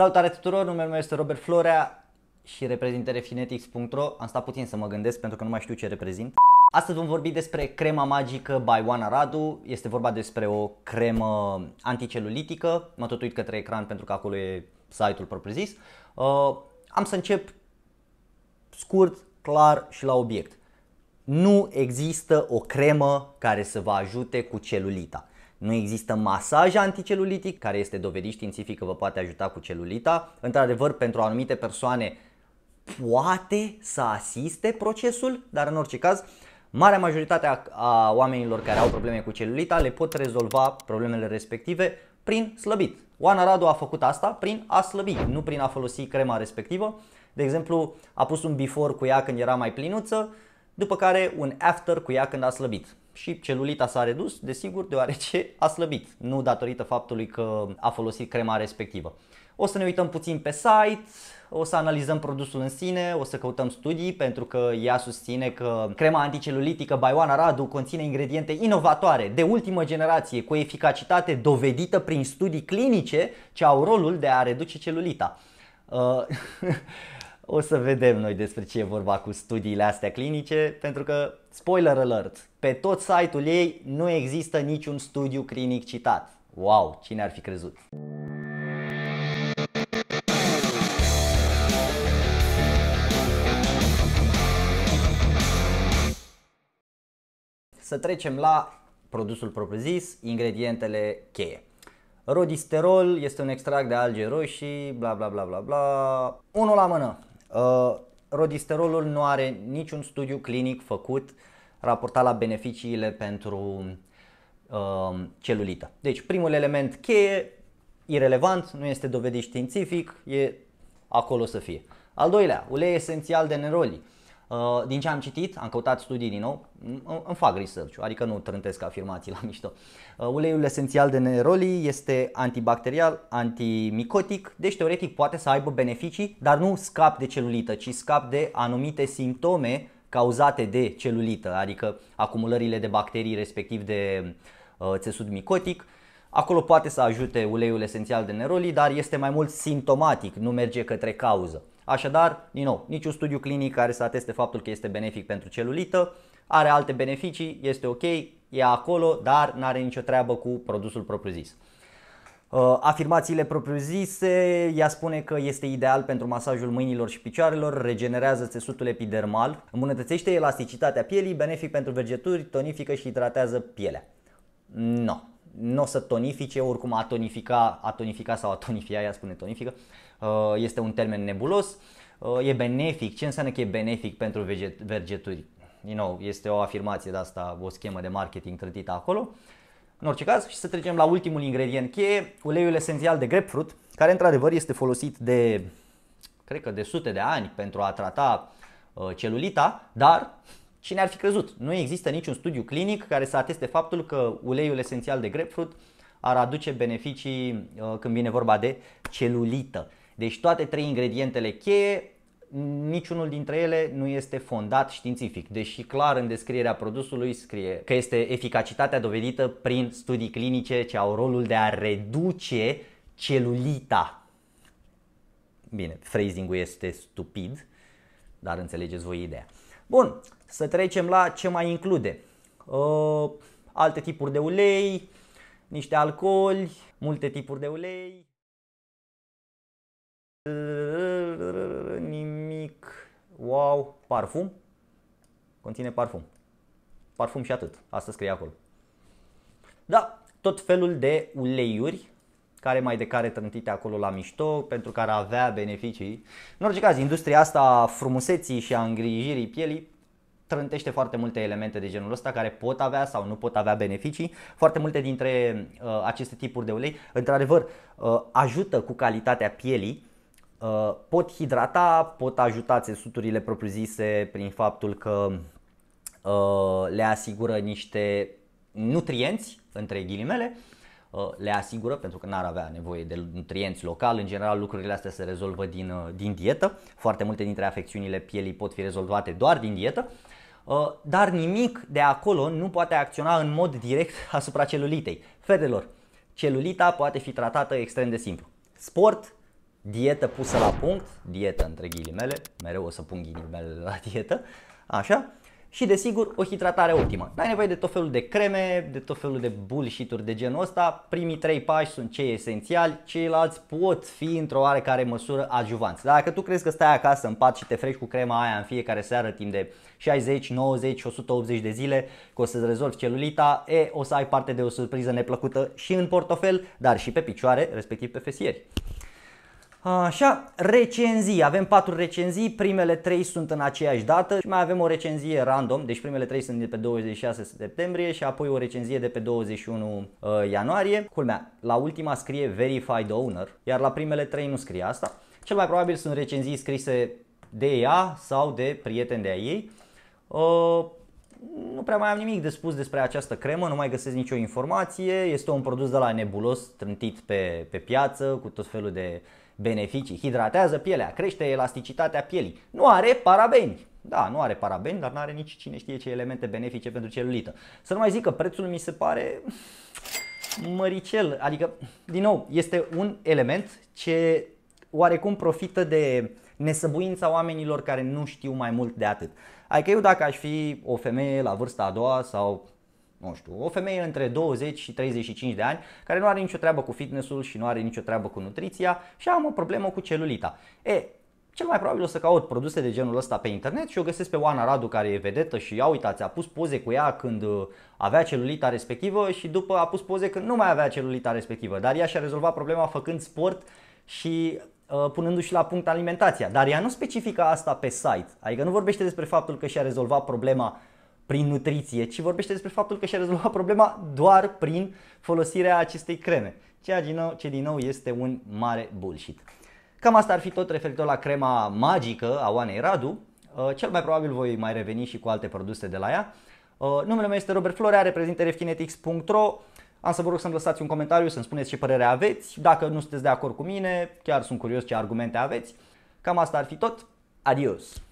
Salutare tuturor, numele meu este Robert Florea și reprezint refinetics.ro. Am stat puțin să mă gândesc pentru că nu mai știu ce reprezint. Astăzi vom vorbi despre crema magică by Oana Radu. Este vorba despre o cremă anticelulitică. Mă tot uit către ecran pentru că acolo e site-ul propriu-zis. Uh, am să încep scurt, clar și la obiect. Nu există o cremă care să vă ajute cu celulita. Nu există masaj anticelulitic, care este dovedit științific că vă poate ajuta cu celulita. Într-adevăr, pentru anumite persoane poate să asiste procesul, dar în orice caz, marea majoritate a oamenilor care au probleme cu celulita le pot rezolva problemele respective prin slăbit. Oana Radu a făcut asta prin a slăbi, nu prin a folosi crema respectivă. De exemplu, a pus un before cu ea când era mai plinuță, după care un after cu ea când a slăbit și celulita s-a redus, desigur, deoarece a slăbit, nu datorită faptului că a folosit crema respectivă. O să ne uităm puțin pe site, o să analizăm produsul în sine, o să căutăm studii pentru că ea susține că crema anticelulitică Bioana Radu conține ingrediente inovatoare, de ultimă generație, cu eficacitate dovedită prin studii clinice ce au rolul de a reduce celulita. Uh, O să vedem noi despre ce e vorba cu studiile astea clinice, pentru că, spoiler alert, pe tot site-ul ei nu există niciun studiu clinic citat. Wow, cine ar fi crezut? Să trecem la produsul propriu-zis, ingredientele cheie. Rodisterol este un extract de alge roșii, bla bla bla bla bla. Unul la mână. Uh, rodisterolul nu are niciun studiu clinic făcut raportat la beneficiile pentru uh, celulită. Deci primul element cheie, irelevant, nu este dovedit științific, e acolo să fie. Al doilea, ulei esențial de neroli. Uh, din ce am citit, am căutat studii din nou, îmi fac research adică nu trântesc afirmații la mișto. Uh, uleiul esențial de neroli este antibacterial, antimicotic, deci teoretic poate să aibă beneficii, dar nu scap de celulită, ci scap de anumite simptome cauzate de celulită, adică acumulările de bacterii respectiv de uh, țesut micotic, Acolo poate să ajute uleiul esențial de neroli, dar este mai mult simptomatic, nu merge către cauză. Așadar, din nou, niciun studiu clinic care să ateste faptul că este benefic pentru celulită, are alte beneficii, este ok, e acolo, dar nu are nicio treabă cu produsul propriu-zis. Uh, afirmațiile propriu-zise, ea spune că este ideal pentru masajul mâinilor și picioarelor, regenerează țesutul epidermal, îmbunătățește elasticitatea pielii, benefic pentru vergeturi, tonifică și hidratează pielea. Nu. No nu o să tonifice, oricum a tonifica, a tonifica sau a tonifia, ea spune tonifică, uh, este un termen nebulos, uh, e benefic, ce înseamnă că e benefic pentru vergeturi? Din nou, este o afirmație de asta, o schemă de marketing trătită acolo. În orice caz, și să trecem la ultimul ingredient cheie, uleiul esențial de grapefruit, care într-adevăr este folosit de, cred că de sute de ani pentru a trata uh, celulita, dar Cine ar fi crezut? Nu există niciun studiu clinic care să ateste faptul că uleiul esențial de grapefruit ar aduce beneficii uh, când vine vorba de celulită. Deci toate trei ingredientele cheie, niciunul dintre ele nu este fondat științific, deși clar în descrierea produsului scrie că este eficacitatea dovedită prin studii clinice ce au rolul de a reduce celulita. Bine, phrasing-ul este stupid, dar înțelegeți voi ideea. Bun, să trecem la ce mai include. Uh, alte tipuri de ulei, niște alcooli, multe tipuri de ulei. Nimic. Wow, parfum. Conține parfum. Parfum și atât. Asta scrie acolo. Da, tot felul de uleiuri care mai de care trântite acolo la mișto pentru care avea beneficii. În orice caz, industria asta a frumuseții și a îngrijirii pielii trântește foarte multe elemente de genul ăsta care pot avea sau nu pot avea beneficii. Foarte multe dintre uh, aceste tipuri de ulei, într-adevăr, uh, ajută cu calitatea pielii, uh, pot hidrata, pot ajuta țesuturile propriu-zise prin faptul că uh, le asigură niște nutrienți, între ghilimele, uh, le asigură pentru că n-ar avea nevoie de nutrienți local. În general lucrurile astea se rezolvă din, uh, din dietă. Foarte multe dintre afecțiunile pielii pot fi rezolvate doar din dietă. Uh, Uh, dar nimic de acolo nu poate acționa în mod direct asupra celulitei. Fetelor, celulita poate fi tratată extrem de simplu. Sport, dietă pusă la punct, dietă între ghilimele, mereu o să pun ghilimele la dietă, așa, și desigur o hidratare optimă. N-ai nevoie de tot felul de creme, de tot felul de bullshit-uri de genul ăsta. Primii trei pași sunt cei esențiali, ceilalți pot fi într-o oarecare măsură adjuvanți. Dacă tu crezi că stai acasă în pat și te freci cu crema aia în fiecare seară timp de 60, 90, 180 de zile că o să-ți rezolvi celulita, e, o să ai parte de o surpriză neplăcută și în portofel, dar și pe picioare, respectiv pe fesieri. Așa, recenzii. Avem patru recenzii, primele trei sunt în aceeași dată și mai avem o recenzie random, deci primele trei sunt de pe 26 septembrie și apoi o recenzie de pe 21 uh, ianuarie. Culmea, la ultima scrie Verified Owner, iar la primele trei nu scrie asta. Cel mai probabil sunt recenzii scrise de ea sau de prieteni de a ei. Uh, nu prea mai am nimic de spus despre această cremă, nu mai găsesc nicio informație, este un produs de la nebulos trântit pe, pe piață cu tot felul de beneficii. Hidratează pielea, crește elasticitatea pielii. Nu are parabeni. Da, nu are parabeni, dar nu are nici cine știe ce elemente benefice pentru celulită. Să nu mai zic că prețul mi se pare măricel. Adică, din nou, este un element ce oarecum profită de nesăbuința oamenilor care nu știu mai mult de atât. Adică eu dacă aș fi o femeie la vârsta a doua sau nu știu, o femeie între 20 și 35 de ani care nu are nicio treabă cu fitnessul și nu are nicio treabă cu nutriția și am o problemă cu celulita. E, cel mai probabil o să caut produse de genul ăsta pe internet și o găsesc pe Oana Radu care e vedetă și ia uitați, a pus poze cu ea când uh, avea celulita respectivă și după a pus poze când nu mai avea celulita respectivă, dar ea și-a rezolvat problema făcând sport și uh, punându-și la punct alimentația. Dar ea nu specifică asta pe site, adică nu vorbește despre faptul că și-a rezolvat problema prin nutriție, ci vorbește despre faptul că și-a rezolvat problema doar prin folosirea acestei creme, ceea din nou, ce din nou este un mare bullshit. Cam asta ar fi tot referitor la crema magică a Oanei Radu. Uh, cel mai probabil voi mai reveni și cu alte produse de la ea. Uh, numele meu este Robert Florea, reprezintă refkinetics.ro. Am să vă rog să-mi lăsați un comentariu, să-mi spuneți ce părere aveți, dacă nu sunteți de acord cu mine, chiar sunt curios ce argumente aveți. Cam asta ar fi tot. Adios!